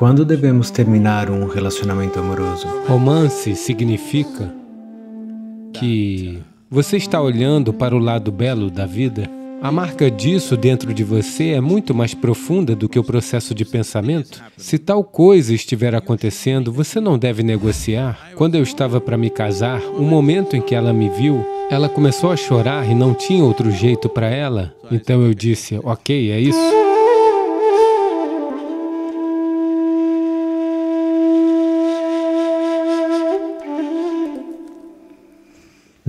Quando devemos terminar um relacionamento amoroso? Romance significa que você está olhando para o lado belo da vida. A marca disso dentro de você é muito mais profunda do que o processo de pensamento. Se tal coisa estiver acontecendo, você não deve negociar. Quando eu estava para me casar, o momento em que ela me viu, ela começou a chorar e não tinha outro jeito para ela. Então eu disse: Ok, é isso.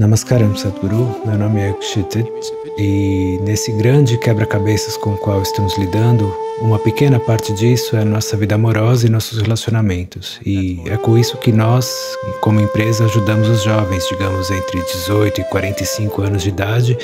Namaskaram, Sadhguru. Meu nome é Kshitid e nesse grande quebra-cabeças com o qual estamos lidando, uma pequena parte disso é a nossa vida amorosa e nossos relacionamentos. E é com isso que nós, como empresa, ajudamos os jovens, digamos, entre 18 e 45 anos de idade,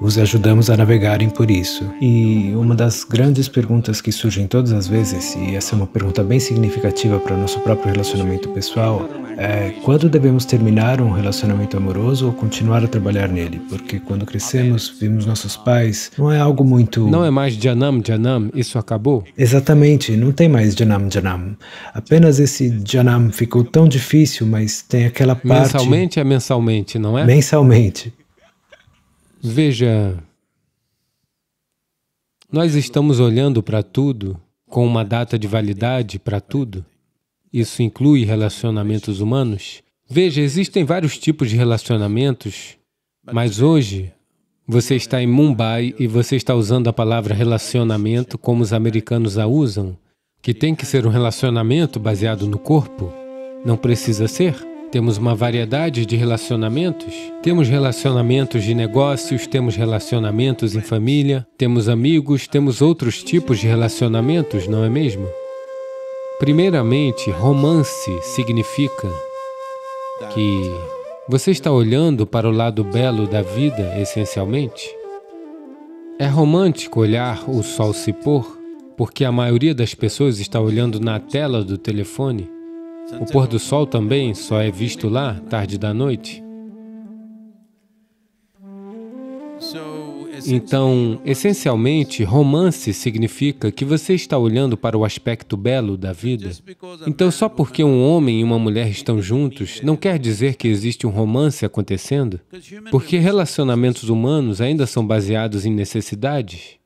os ajudamos a navegarem por isso. E uma das grandes perguntas que surgem todas as vezes, e essa é uma pergunta bem significativa para o nosso próprio relacionamento pessoal, é quando devemos terminar um relacionamento amoroso ou continuar a trabalhar nele? Porque quando crescemos, vimos nossos pais, não é algo muito. Não é mais Janam Janam, isso acabou? Exatamente, não tem mais Janam Janam. Apenas esse Janam ficou tão difícil, mas tem aquela parte. Mensalmente é mensalmente, não é? Mensalmente. Veja, nós estamos olhando para tudo com uma data de validade para tudo. Isso inclui relacionamentos humanos. Veja, existem vários tipos de relacionamentos, mas hoje você está em Mumbai e você está usando a palavra relacionamento como os americanos a usam, que tem que ser um relacionamento baseado no corpo. Não precisa ser. Temos uma variedade de relacionamentos. Temos relacionamentos de negócios, temos relacionamentos em família, temos amigos, temos outros tipos de relacionamentos, não é mesmo? Primeiramente, romance significa que você está olhando para o lado belo da vida, essencialmente. É romântico olhar o sol se pôr, porque a maioria das pessoas está olhando na tela do telefone o pôr do sol também só é visto lá, tarde da noite. Então, essencialmente, romance significa que você está olhando para o aspecto belo da vida. Então, só porque um homem e uma mulher estão juntos, não quer dizer que existe um romance acontecendo, porque relacionamentos humanos ainda são baseados em necessidades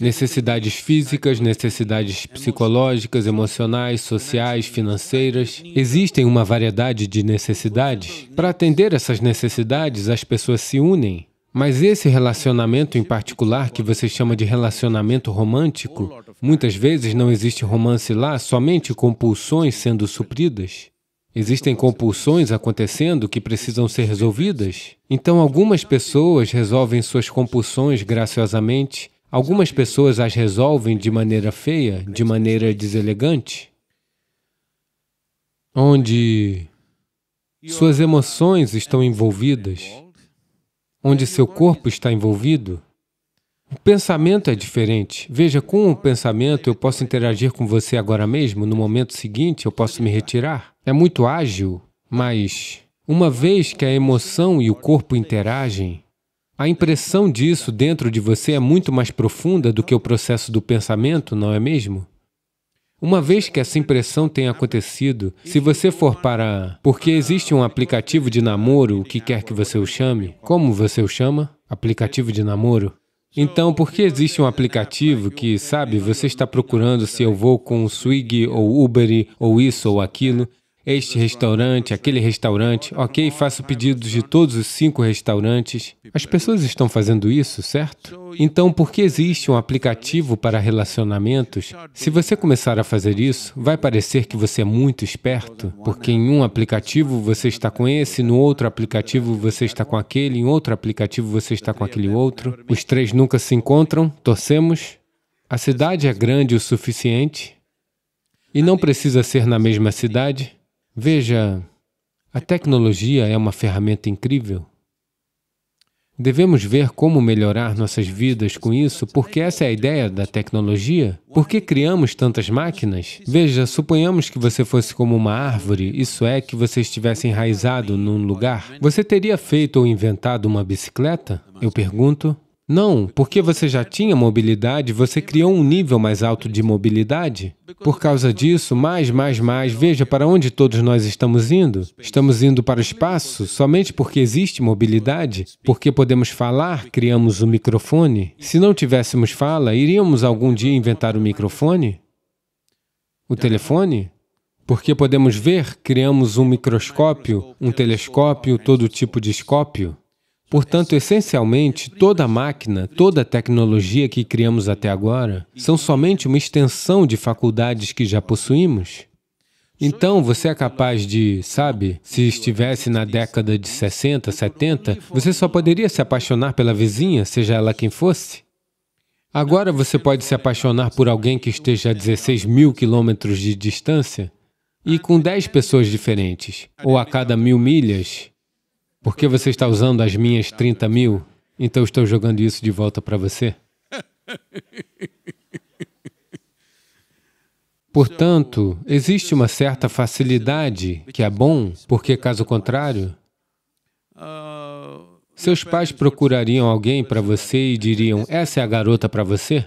necessidades físicas, necessidades psicológicas, emocionais, sociais, financeiras. Existem uma variedade de necessidades. Para atender essas necessidades, as pessoas se unem. Mas esse relacionamento em particular, que você chama de relacionamento romântico, muitas vezes não existe romance lá, somente compulsões sendo supridas. Existem compulsões acontecendo que precisam ser resolvidas. Então, algumas pessoas resolvem suas compulsões graciosamente, Algumas pessoas as resolvem de maneira feia, de maneira deselegante, onde suas emoções estão envolvidas, onde seu corpo está envolvido. O pensamento é diferente. Veja, com o pensamento eu posso interagir com você agora mesmo, no momento seguinte eu posso me retirar. É muito ágil, mas uma vez que a emoção e o corpo interagem, a impressão disso dentro de você é muito mais profunda do que o processo do pensamento, não é mesmo? Uma vez que essa impressão tenha acontecido, se você for para... Porque existe um aplicativo de namoro, o que quer que você o chame. Como você o chama? Aplicativo de namoro? Então, por que existe um aplicativo que, sabe, você está procurando se eu vou com o Swig ou Uber ou isso ou aquilo, este restaurante, aquele restaurante, ok, faço pedidos de todos os cinco restaurantes. As pessoas estão fazendo isso, certo? Então, por que existe um aplicativo para relacionamentos? Se você começar a fazer isso, vai parecer que você é muito esperto, porque em um aplicativo você está com esse, no outro aplicativo você está com aquele, em outro aplicativo você está com aquele outro. Os três nunca se encontram, torcemos. A cidade é grande o suficiente e não precisa ser na mesma cidade. Veja, a tecnologia é uma ferramenta incrível. Devemos ver como melhorar nossas vidas com isso, porque essa é a ideia da tecnologia. Por que criamos tantas máquinas? Veja, suponhamos que você fosse como uma árvore, isso é, que você estivesse enraizado num lugar. Você teria feito ou inventado uma bicicleta? Eu pergunto. Não, porque você já tinha mobilidade, você criou um nível mais alto de mobilidade. Por causa disso, mais, mais, mais, veja para onde todos nós estamos indo. Estamos indo para o espaço somente porque existe mobilidade, porque podemos falar, criamos o um microfone. Se não tivéssemos fala, iríamos algum dia inventar o um microfone? O telefone? Porque podemos ver, criamos um microscópio, um telescópio, todo tipo de escópio. Portanto, essencialmente, toda máquina, toda tecnologia que criamos até agora são somente uma extensão de faculdades que já possuímos. Então, você é capaz de, sabe, se estivesse na década de 60, 70, você só poderia se apaixonar pela vizinha, seja ela quem fosse. Agora você pode se apaixonar por alguém que esteja a 16 mil quilômetros de distância e com 10 pessoas diferentes, ou a cada mil milhas, porque você está usando as minhas 30 mil, então estou jogando isso de volta para você. Portanto, existe uma certa facilidade que é bom, porque caso contrário, seus pais procurariam alguém para você e diriam, essa é a garota para você.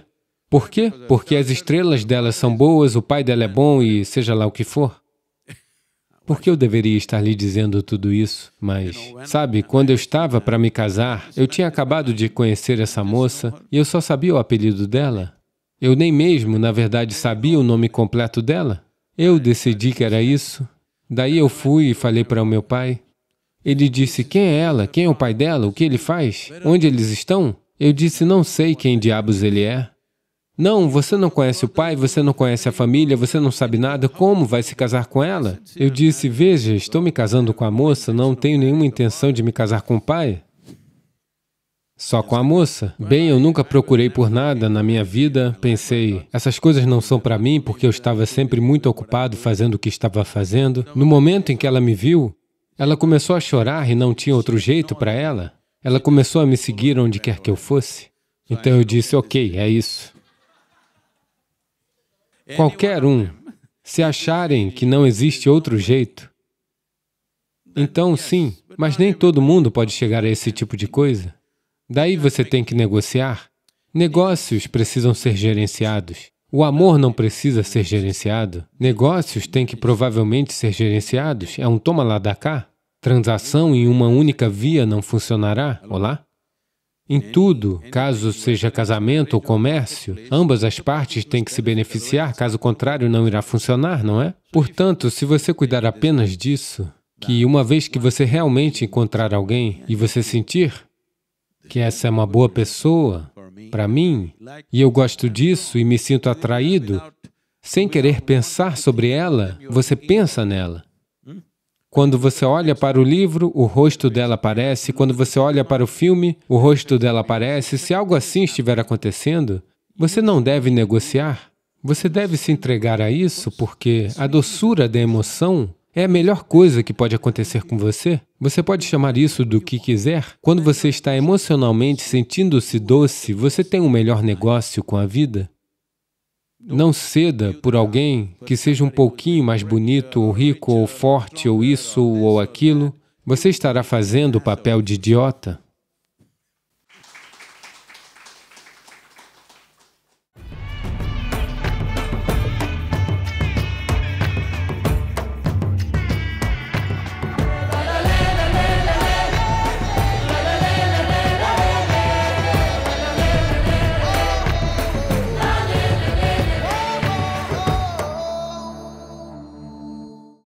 Por quê? Porque as estrelas dela são boas, o pai dela é bom e seja lá o que for. Por que eu deveria estar lhe dizendo tudo isso? Mas, sabe, quando eu estava para me casar, eu tinha acabado de conhecer essa moça e eu só sabia o apelido dela. Eu nem mesmo, na verdade, sabia o nome completo dela. Eu decidi que era isso. Daí eu fui e falei para o meu pai. Ele disse, quem é ela? Quem é o pai dela? O que ele faz? Onde eles estão? Eu disse, não sei quem diabos ele é. Não, você não conhece o pai, você não conhece a família, você não sabe nada, como vai se casar com ela? Eu disse, veja, estou me casando com a moça, não tenho nenhuma intenção de me casar com o pai. Só com a moça. Bem, eu nunca procurei por nada na minha vida, pensei, essas coisas não são para mim porque eu estava sempre muito ocupado fazendo o que estava fazendo. No momento em que ela me viu, ela começou a chorar e não tinha outro jeito para ela. Ela começou a me seguir onde quer que eu fosse. Então eu disse, ok, é isso qualquer um, se acharem que não existe outro jeito, então sim, mas nem todo mundo pode chegar a esse tipo de coisa. Daí você tem que negociar. Negócios precisam ser gerenciados. O amor não precisa ser gerenciado. Negócios têm que provavelmente ser gerenciados. É um toma lá da cá. Transação em uma única via não funcionará. Olá? Em tudo, caso seja casamento ou comércio, ambas as partes têm que se beneficiar, caso contrário não irá funcionar, não é? Portanto, se você cuidar apenas disso, que uma vez que você realmente encontrar alguém e você sentir que essa é uma boa pessoa para mim, e eu gosto disso e me sinto atraído, sem querer pensar sobre ela, você pensa nela. Quando você olha para o livro, o rosto dela aparece. Quando você olha para o filme, o rosto dela aparece. Se algo assim estiver acontecendo, você não deve negociar. Você deve se entregar a isso, porque a doçura da emoção é a melhor coisa que pode acontecer com você. Você pode chamar isso do que quiser. Quando você está emocionalmente sentindo-se doce, você tem um melhor negócio com a vida. Não ceda por alguém que seja um pouquinho mais bonito, ou rico, ou forte, ou isso ou aquilo. Você estará fazendo o papel de idiota.